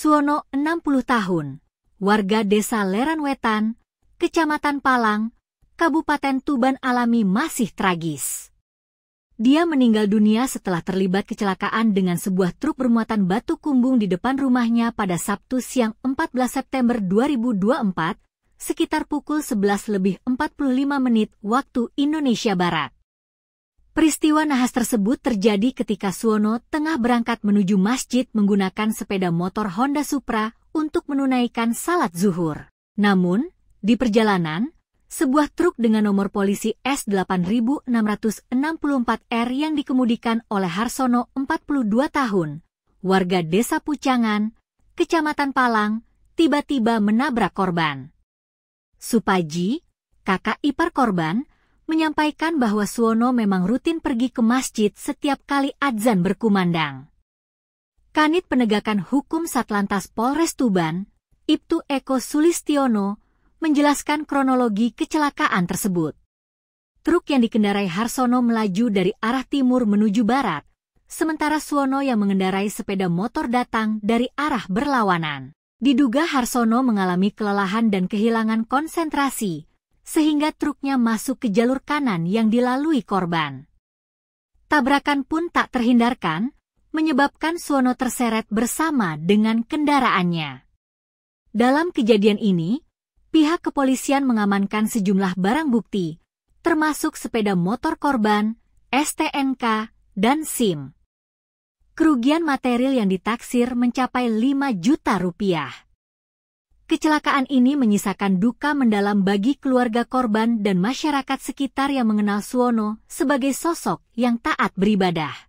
Suwono 60 tahun, warga desa Leran Wetan, Kecamatan Palang, Kabupaten Tuban alami masih tragis. Dia meninggal dunia setelah terlibat kecelakaan dengan sebuah truk bermuatan batu kumbung di depan rumahnya pada Sabtu siang 14 September 2024, sekitar pukul 11 lebih 45 menit waktu Indonesia Barat. Peristiwa nahas tersebut terjadi ketika Suwono tengah berangkat menuju masjid menggunakan sepeda motor Honda Supra untuk menunaikan salat zuhur. Namun, di perjalanan, sebuah truk dengan nomor polisi S8664R yang dikemudikan oleh Harsono 42 tahun, warga desa Pucangan, Kecamatan Palang, tiba-tiba menabrak korban. Supaji, kakak ipar korban, menyampaikan bahwa Suwono memang rutin pergi ke masjid setiap kali adzan berkumandang. Kanit Penegakan Hukum Satlantas Polres Tuban, Ibtu Eko Sulistiono, menjelaskan kronologi kecelakaan tersebut. Truk yang dikendarai Harsono melaju dari arah timur menuju barat, sementara Suwono yang mengendarai sepeda motor datang dari arah berlawanan. Diduga Harsono mengalami kelelahan dan kehilangan konsentrasi, sehingga truknya masuk ke jalur kanan yang dilalui korban. Tabrakan pun tak terhindarkan, menyebabkan Suwono terseret bersama dengan kendaraannya. Dalam kejadian ini, pihak kepolisian mengamankan sejumlah barang bukti, termasuk sepeda motor korban, STNK, dan SIM. Kerugian material yang ditaksir mencapai 5 juta rupiah. Kecelakaan ini menyisakan duka mendalam bagi keluarga korban dan masyarakat sekitar yang mengenal Suwono sebagai sosok yang taat beribadah.